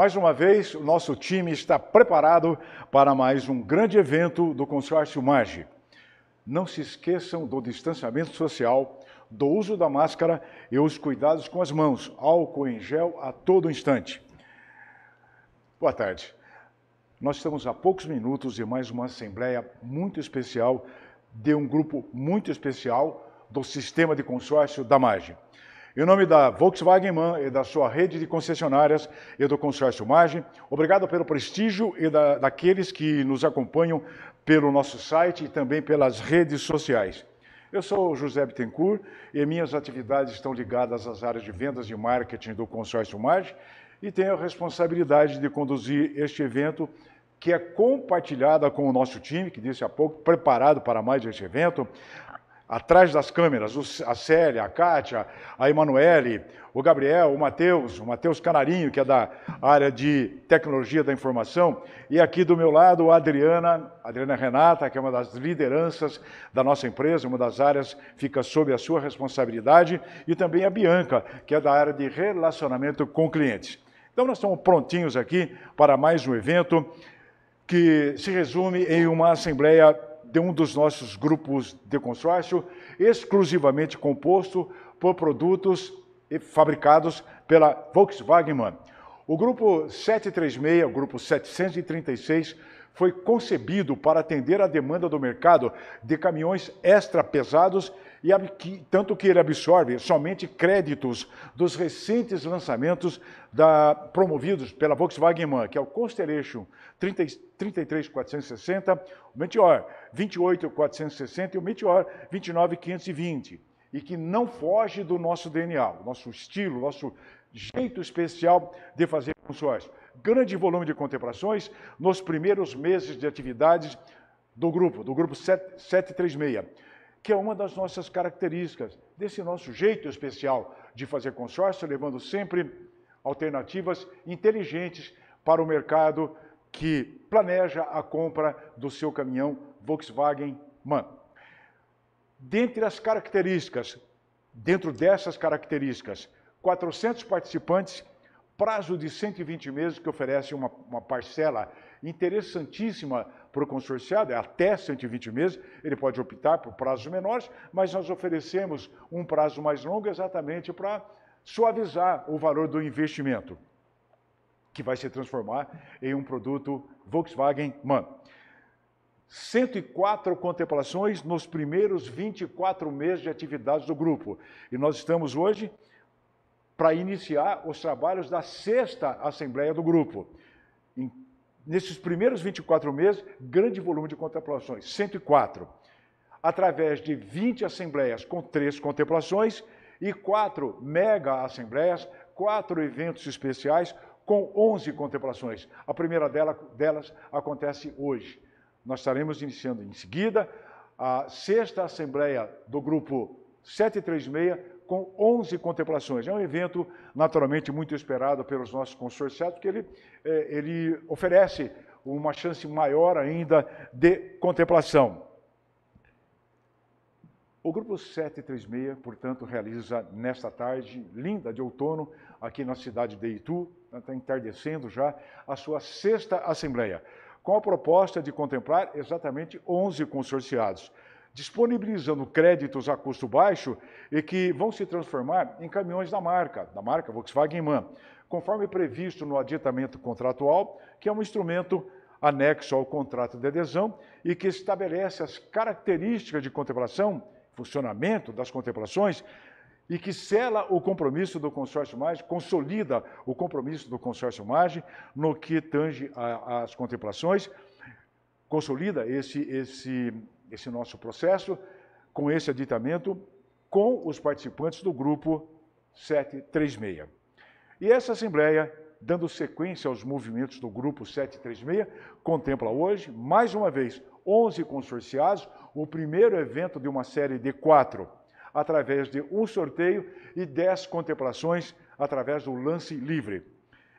Mais uma vez, o nosso time está preparado para mais um grande evento do consórcio MAGE. Não se esqueçam do distanciamento social, do uso da máscara e os cuidados com as mãos, álcool em gel a todo instante. Boa tarde. Nós estamos a poucos minutos de mais uma assembleia muito especial de um grupo muito especial do sistema de consórcio da MAGE. Em nome da Volkswagen Man e da sua rede de concessionárias e do consórcio Margem, obrigado pelo prestígio e da, daqueles que nos acompanham pelo nosso site e também pelas redes sociais. Eu sou José Bittencourt e minhas atividades estão ligadas às áreas de vendas e marketing do consórcio Margem e tenho a responsabilidade de conduzir este evento que é compartilhada com o nosso time, que disse há pouco, preparado para mais este evento, atrás das câmeras, a Célia, a Kátia, a Emanuele, o Gabriel, o Matheus, o Matheus Canarinho, que é da área de tecnologia da informação, e aqui do meu lado a Adriana, a Adriana Renata, que é uma das lideranças da nossa empresa, uma das áreas fica sob a sua responsabilidade, e também a Bianca, que é da área de relacionamento com clientes. Então nós estamos prontinhos aqui para mais um evento que se resume em uma assembleia de um dos nossos grupos de consórcio, exclusivamente composto por produtos fabricados pela Volkswagen Man. O grupo 736, o grupo 736, foi concebido para atender a demanda do mercado de caminhões extra pesados e tanto que ele absorve somente créditos dos recentes lançamentos da, promovidos pela Volkswagen Man, que é o Constellation 33460, o Meteor 28460 e o Meteor 29520, e que não foge do nosso DNA, nosso estilo, nosso jeito especial de fazer funções. Grande volume de contemplações nos primeiros meses de atividades do grupo, do grupo 7, 736 que é uma das nossas características, desse nosso jeito especial de fazer consórcio, levando sempre alternativas inteligentes para o mercado que planeja a compra do seu caminhão Volkswagen Man. Dentre as características, dentro dessas características, 400 participantes, prazo de 120 meses que oferece uma, uma parcela interessantíssima para o consorciado, é até 120 meses, ele pode optar por prazos menores, mas nós oferecemos um prazo mais longo exatamente para suavizar o valor do investimento, que vai se transformar em um produto Volkswagen Man. 104 contemplações nos primeiros 24 meses de atividades do grupo. E nós estamos hoje para iniciar os trabalhos da sexta Assembleia do Grupo nesses primeiros 24 meses, grande volume de contemplações, 104. Através de 20 assembleias com três contemplações e quatro mega assembleias, quatro eventos especiais com 11 contemplações. A primeira delas acontece hoje. Nós estaremos iniciando em seguida a sexta assembleia do grupo 736 com 11 contemplações. É um evento naturalmente muito esperado pelos nossos consorciados, porque ele, é, ele oferece uma chance maior ainda de contemplação. O grupo 736, portanto, realiza nesta tarde linda de outono, aqui na cidade de Itu, está tá entardecendo já, a sua sexta assembleia, com a proposta de contemplar exatamente 11 consorciados disponibilizando créditos a custo baixo e que vão se transformar em caminhões da marca, da marca Volkswagen Man, conforme previsto no aditamento contratual, que é um instrumento anexo ao contrato de adesão e que estabelece as características de contemplação, funcionamento das contemplações e que sela o compromisso do consórcio MAGE, consolida o compromisso do consórcio MAGE no que tange às contemplações, consolida esse, esse esse nosso processo com esse aditamento com os participantes do grupo 736. E essa assembleia, dando sequência aos movimentos do grupo 736, contempla hoje, mais uma vez, 11 consorciados, o primeiro evento de uma série de quatro, através de um sorteio e 10 contemplações através do lance livre.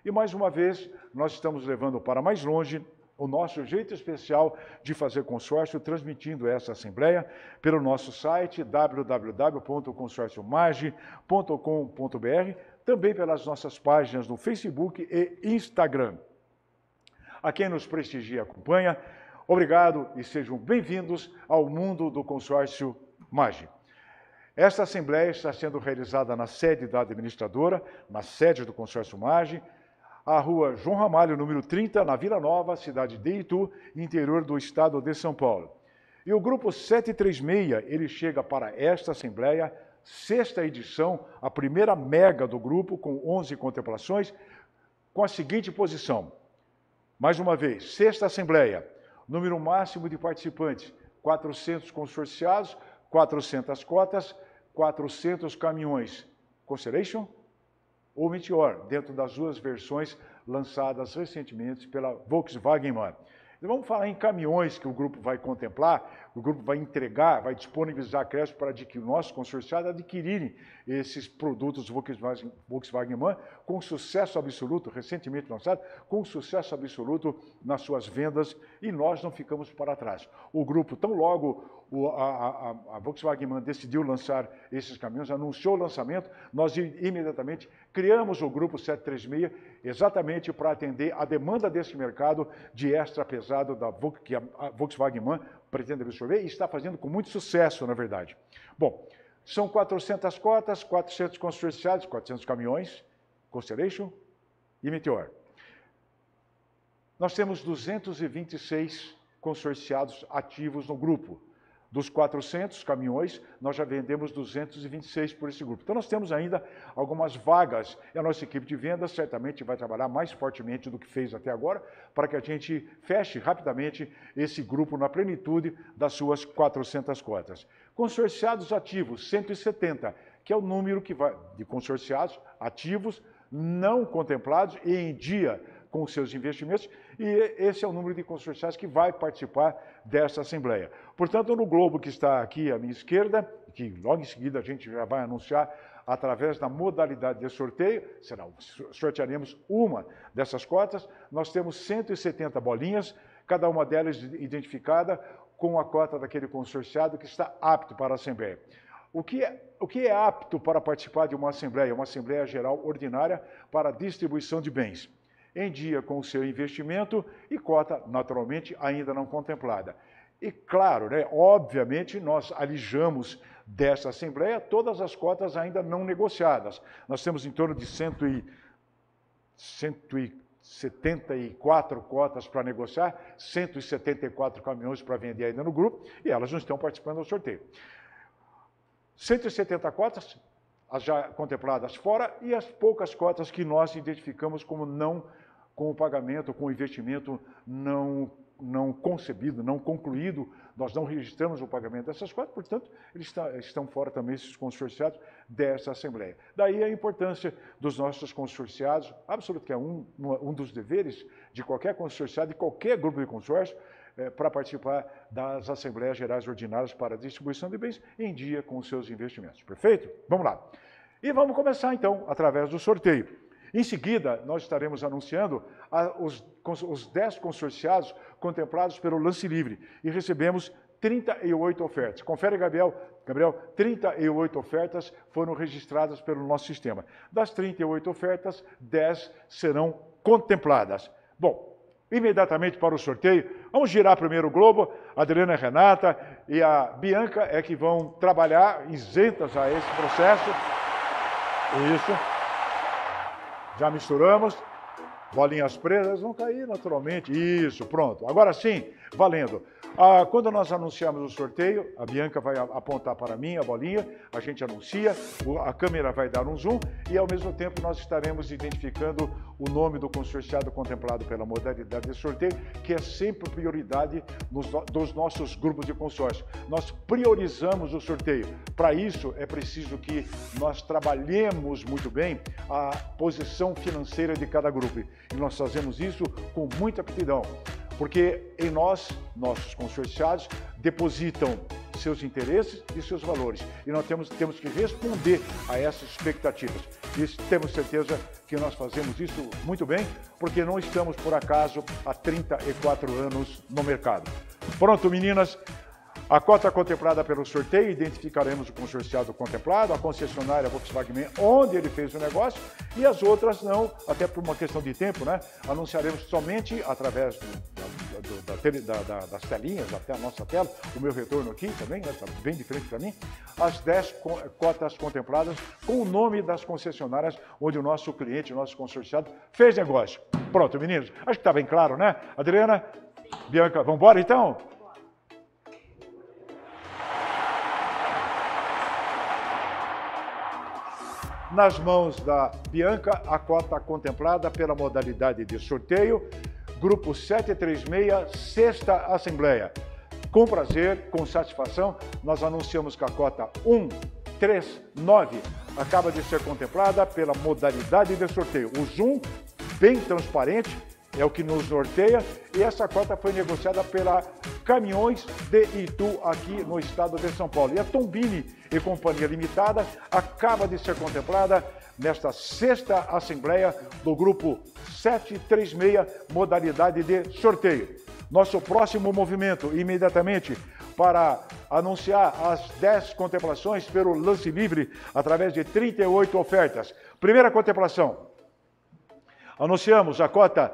E mais uma vez, nós estamos levando para mais longe o nosso jeito especial de fazer consórcio, transmitindo essa assembleia pelo nosso site www.consórciomage.com.br, também pelas nossas páginas no Facebook e Instagram. A quem nos prestigia e acompanha, obrigado e sejam bem-vindos ao mundo do consórcio MAGE. Esta assembleia está sendo realizada na sede da administradora, na sede do consórcio MAGE, à rua João Ramalho, número 30, na Vila Nova, cidade de Itu, interior do estado de São Paulo. E o grupo 736, ele chega para esta assembleia, sexta edição, a primeira mega do grupo, com 11 contemplações, com a seguinte posição. Mais uma vez, sexta assembleia, número máximo de participantes, 400 consorciados, 400 cotas, 400 caminhões. Constellation? ou Meteor, dentro das duas versões lançadas recentemente pela Volkswagen então, Vamos falar em caminhões que o grupo vai contemplar, o grupo vai entregar, vai disponibilizar crédito para que nós, consorciados, adquirirem esses produtos Volkswagen, Volkswagen Man com sucesso absoluto, recentemente lançado, com sucesso absoluto nas suas vendas e nós não ficamos para trás. O grupo, tão logo o, a, a, a, Volkswagen Man decidiu lançar esses caminhões, anunciou o lançamento, nós imediatamente criamos o grupo 736 exatamente para atender a demanda desse mercado de extra pesado da, que é a Volkswagen Man pretende absorver e está fazendo com muito sucesso, na verdade. Bom, são 400 cotas, 400 consorciados, 400 caminhões, Constellation e Meteor. Nós temos 226 consorciados ativos no grupo. Dos 400 caminhões, nós já vendemos 226 por esse grupo. Então, nós temos ainda algumas vagas e a nossa equipe de vendas certamente vai trabalhar mais fortemente do que fez até agora para que a gente feche rapidamente esse grupo na plenitude das suas 400 cotas. Consorciados ativos, 170, que é o número que vai, de consorciados ativos não contemplados e em dia com os seus investimentos, e esse é o número de consorciais que vai participar dessa Assembleia. Portanto, no globo que está aqui à minha esquerda, que logo em seguida a gente já vai anunciar através da modalidade de sorteio, será, sortearemos uma dessas cotas, nós temos 170 bolinhas, cada uma delas identificada com a cota daquele consorciado que está apto para a Assembleia. O que, é, o que é apto para participar de uma Assembleia, uma Assembleia Geral Ordinária para distribuição de bens? em dia com o seu investimento e cota, naturalmente, ainda não contemplada. E claro, né, obviamente, nós alijamos dessa Assembleia todas as cotas ainda não negociadas. Nós temos em torno de 174 cotas para negociar, 174 caminhões para vender ainda no grupo, e elas não estão participando do sorteio. 170 cotas, as já contempladas fora, e as poucas cotas que nós identificamos como não negociadas com o pagamento, com o investimento não, não concebido, não concluído, nós não registramos o pagamento dessas quatro. portanto, eles está, estão fora também, esses consorciados, dessa Assembleia. Daí a importância dos nossos consorciados, absoluto que é um, um dos deveres de qualquer consorciado, de qualquer grupo de consórcio, é, para participar das Assembleias Gerais Ordinárias para a Distribuição de Bens em dia com seus investimentos. Perfeito? Vamos lá. E vamos começar então através do sorteio. Em seguida, nós estaremos anunciando a, os, os 10 consorciados contemplados pelo lance livre e recebemos 38 ofertas. Confere, Gabriel. Gabriel, 38 ofertas foram registradas pelo nosso sistema. Das 38 ofertas, 10 serão contempladas. Bom, imediatamente para o sorteio, vamos girar primeiro o globo. A Adriana Renata e a Bianca é que vão trabalhar isentas a esse processo. Isso. Já misturamos. Bolinhas presas vão cair naturalmente. Isso, pronto. Agora sim, valendo. Ah, quando nós anunciamos o sorteio, a Bianca vai apontar para mim a bolinha, a gente anuncia, a câmera vai dar um zoom e ao mesmo tempo nós estaremos identificando o nome do consorciado contemplado pela modalidade de sorteio, que é sempre prioridade nos, dos nossos grupos de consórcio. Nós priorizamos o sorteio. Para isso é preciso que nós trabalhemos muito bem a posição financeira de cada grupo e nós fazemos isso com muita aptidão porque em nós, nossos consorciados, depositam seus interesses e seus valores. E nós temos, temos que responder a essas expectativas. E temos certeza que nós fazemos isso muito bem, porque não estamos, por acaso, há 34 anos no mercado. Pronto, meninas, a cota contemplada pelo sorteio, identificaremos o consorciado contemplado, a concessionária Volkswagen, onde ele fez o negócio, e as outras não, até por uma questão de tempo, né? Anunciaremos somente através do, da, da, da, das telinhas, até a nossa tela, o meu retorno aqui também, né? Tá bem diferente para mim, as 10 cotas contempladas com o nome das concessionárias onde o nosso cliente, o nosso consorciado, fez negócio. Pronto, meninos, acho que está bem claro, né? Adriana, Bianca, vamos embora então? nas mãos da Bianca, a cota contemplada pela modalidade de sorteio, grupo 736, sexta assembleia. Com prazer, com satisfação, nós anunciamos que a cota 139 acaba de ser contemplada pela modalidade de sorteio. O Zoom, bem transparente, é o que nos norteia, e essa cota foi negociada pela Caminhões de Itu, aqui no estado de São Paulo. E a Tombini e Companhia Limitada acaba de ser contemplada nesta sexta assembleia do grupo 736, modalidade de sorteio. Nosso próximo movimento, imediatamente, para anunciar as 10 contemplações pelo lance livre através de 38 ofertas. Primeira contemplação. Anunciamos a cota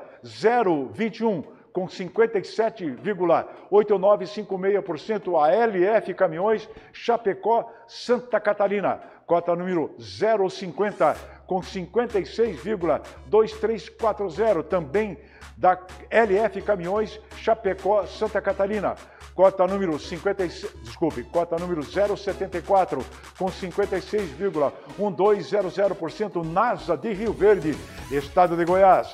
021 com 57,8956% a LF Caminhões Chapecó, Santa Catarina. Cota número 050 com 56,2340 também da LF Caminhões Chapecó, Santa Catarina. Cota número 50, desculpe, cota número 074 com 56,1200% NASA de Rio Verde, Estado de Goiás.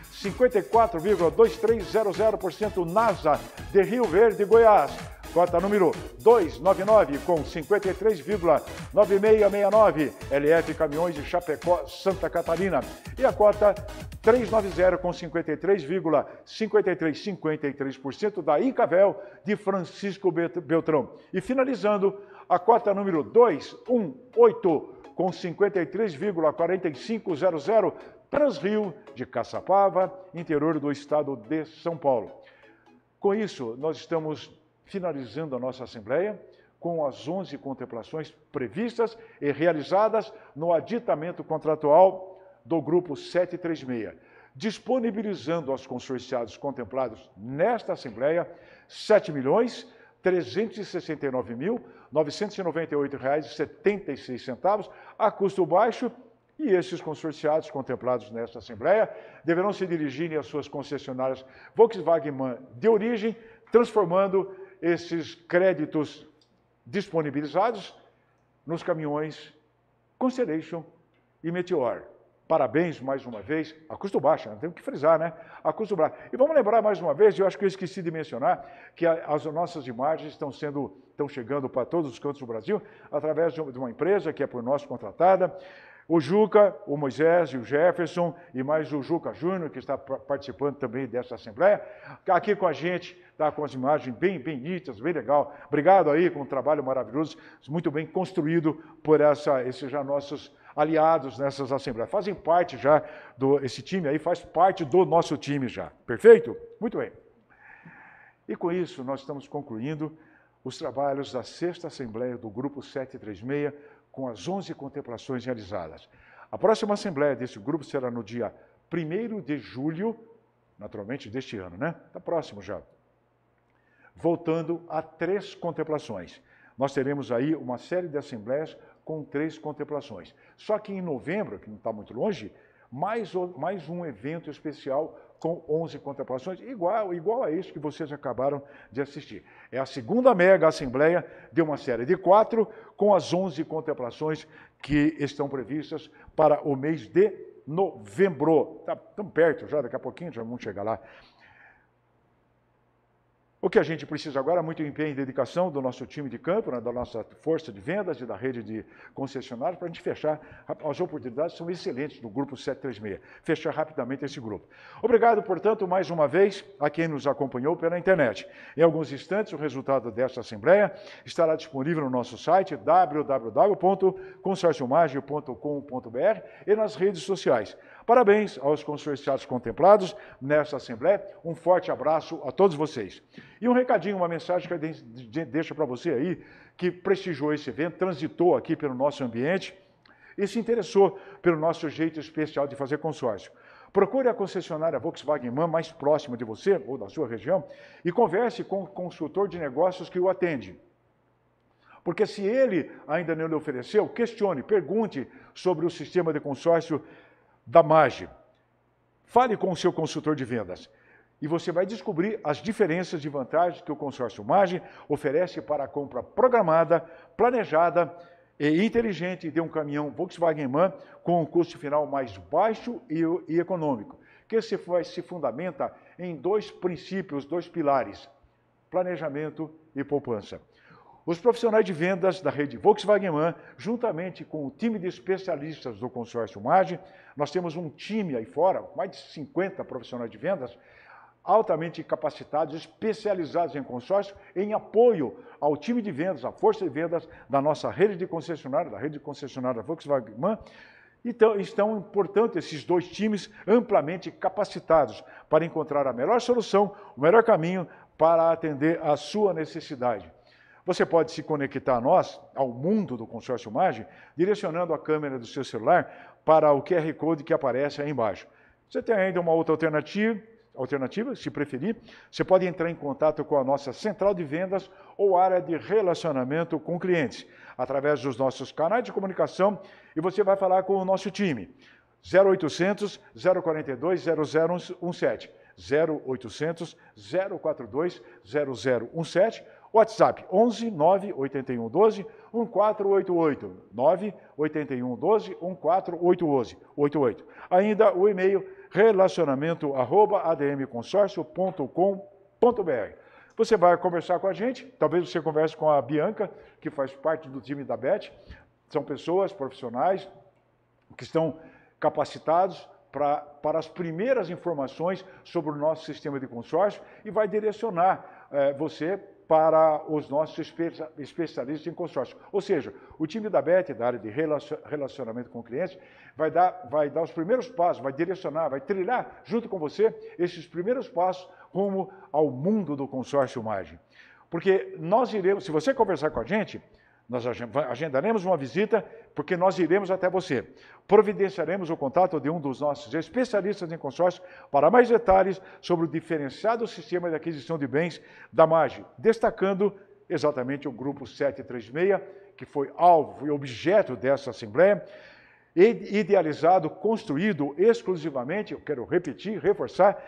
54,2300% NASA de Rio Verde, Goiás. Cota número 299 com 53,9669 LF Caminhões de Chapecó, Santa Catarina. E a cota 390 com 53,5353% da Icavel de Francisco Beltrão. E finalizando, a cota número 218 com 53,4500 Transrio, de Caçapava, interior do estado de São Paulo. Com isso, nós estamos finalizando a nossa Assembleia com as 11 contemplações previstas e realizadas no aditamento contratual do Grupo 736, disponibilizando aos consorciados contemplados nesta Assembleia R$ milhões reais a custo baixo e esses consorciados contemplados nesta Assembleia deverão se dirigirem às suas concessionárias Volkswagen Man de origem, transformando esses créditos disponibilizados nos caminhões Constellation e Meteor. Parabéns mais uma vez, a custo baixo, né? não temos que frisar, né? A custo baixo. E vamos lembrar mais uma vez, eu acho que eu esqueci de mencionar, que as nossas imagens estão sendo, estão chegando para todos os cantos do Brasil através de uma empresa que é por nós contratada, o Juca, o Moisés e o Jefferson, e mais o Juca Júnior, que está participando também dessa Assembleia, aqui com a gente, tá, com as imagens bem, bem nítidas, bem legal. Obrigado aí com um trabalho maravilhoso, muito bem construído por essa, esses já nossos aliados nessas Assembleias. Fazem parte já, do, esse time aí faz parte do nosso time já, perfeito? Muito bem. E com isso, nós estamos concluindo os trabalhos da sexta Assembleia do Grupo 736, com as 11 contemplações realizadas. A próxima assembleia desse grupo será no dia 1 de julho, naturalmente deste ano, né? Está próximo já. Voltando a três contemplações. Nós teremos aí uma série de assembleias com três contemplações. Só que em novembro, que não está muito longe, mais, mais um evento especial com 11 contemplações, igual, igual a isso que vocês acabaram de assistir. É a segunda mega assembleia de uma série de quatro, com as 11 contemplações que estão previstas para o mês de novembro. Estamos tá, perto já, daqui a pouquinho já vamos chegar lá. O que a gente precisa agora é muito empenho e dedicação do nosso time de campo, né, da nossa força de vendas e da rede de concessionários para a gente fechar. As oportunidades são excelentes do Grupo 736. Fechar rapidamente esse grupo. Obrigado, portanto, mais uma vez a quem nos acompanhou pela internet. Em alguns instantes, o resultado desta assembleia estará disponível no nosso site www.consorciomagio.com.br e nas redes sociais. Parabéns aos consorciados contemplados nesta Assembleia. Um forte abraço a todos vocês. E um recadinho, uma mensagem que eu deixo para você aí, que prestigiou esse evento, transitou aqui pelo nosso ambiente e se interessou pelo nosso jeito especial de fazer consórcio. Procure a concessionária Volkswagen Man mais próxima de você ou da sua região e converse com o consultor de negócios que o atende. Porque se ele ainda não lhe ofereceu, questione, pergunte sobre o sistema de consórcio da MAGE. Fale com o seu consultor de vendas e você vai descobrir as diferenças de vantagens que o consórcio MAGE oferece para a compra programada, planejada e inteligente de um caminhão Volkswagen Man com um custo final mais baixo e, e econômico, que se, se fundamenta em dois princípios, dois pilares, planejamento e poupança. Os profissionais de vendas da rede Volkswagen Man, juntamente com o time de especialistas do consórcio Margem, nós temos um time aí fora, mais de 50 profissionais de vendas, altamente capacitados, especializados em consórcio, em apoio ao time de vendas, à força de vendas da nossa rede de concessionária, da rede de concessionária Volkswagen Man. Então, estão, portanto, esses dois times amplamente capacitados para encontrar a melhor solução, o melhor caminho para atender à sua necessidade. Você pode se conectar a nós, ao mundo do consórcio Imagem, direcionando a câmera do seu celular para o QR Code que aparece aí embaixo. Você tem ainda uma outra alternativa, alternativa, se preferir, você pode entrar em contato com a nossa central de vendas ou área de relacionamento com clientes, através dos nossos canais de comunicação e você vai falar com o nosso time. 0800 042 0017. 0800 042 0017 WhatsApp 11 9 81 12 1488 9 81 12 1488 Ainda o e-mail relacionamento arroba admconsórcio.com.br Você vai conversar com a gente, talvez você converse com a Bianca, que faz parte do time da BET. São pessoas profissionais que estão capacitados para, para as primeiras informações sobre o nosso sistema de consórcio e vai direcionar eh, você para os nossos especialistas em consórcio. Ou seja, o time da BET, da área de relacionamento com o cliente, vai dar, vai dar os primeiros passos, vai direcionar, vai trilhar junto com você esses primeiros passos rumo ao mundo do consórcio margem. Porque nós iremos, se você conversar com a gente, nós agendaremos uma visita porque nós iremos até você. Providenciaremos o contato de um dos nossos especialistas em consórcio para mais detalhes sobre o diferenciado sistema de aquisição de bens da MAGE, destacando exatamente o grupo 736, que foi alvo e objeto dessa assembleia, idealizado, construído exclusivamente, eu quero repetir, reforçar,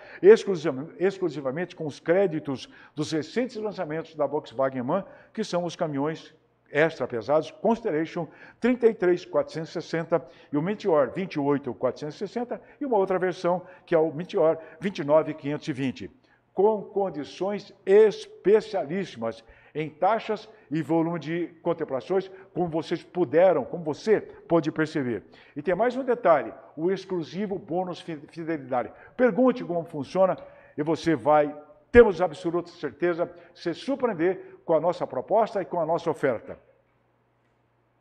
exclusivamente com os créditos dos recentes lançamentos da Volkswagen Man, que são os caminhões extra pesados, Constellation 33,460 e o Meteor 28,460 e uma outra versão que é o Meteor 29,520, com condições especialíssimas em taxas e volume de contemplações, como vocês puderam, como você pode perceber. E tem mais um detalhe, o exclusivo bônus fidelidade. Pergunte como funciona e você vai, temos absoluta certeza, se surpreender com a nossa proposta e com a nossa oferta.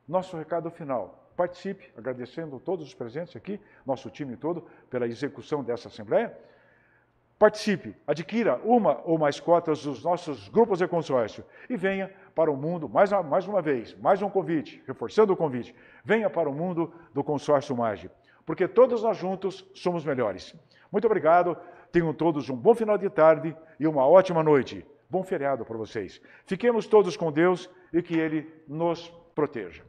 Nosso recado final. Participe, agradecendo todos os presentes aqui, nosso time todo, pela execução dessa assembleia. Participe, adquira uma ou mais cotas dos nossos grupos de consórcio e venha para o mundo, mais, mais uma vez, mais um convite, reforçando o convite, venha para o mundo do consórcio MAGE, porque todos nós juntos somos melhores. Muito obrigado, tenham todos um bom final de tarde e uma ótima noite. Bom feriado para vocês. Fiquemos todos com Deus e que Ele nos proteja.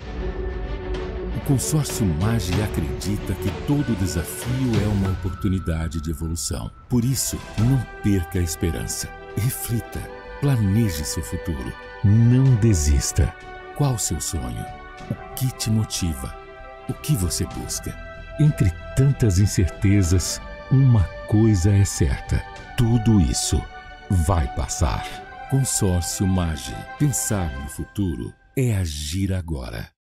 O consórcio MAGE acredita que todo desafio é uma oportunidade de evolução. Por isso, não perca a esperança. Reflita, planeje seu futuro. Não desista. Qual o seu sonho? O que te motiva? O que você busca? Entre tantas incertezas, uma coisa é certa: tudo isso vai passar. Consórcio MAGE. Pensar no futuro é agir agora.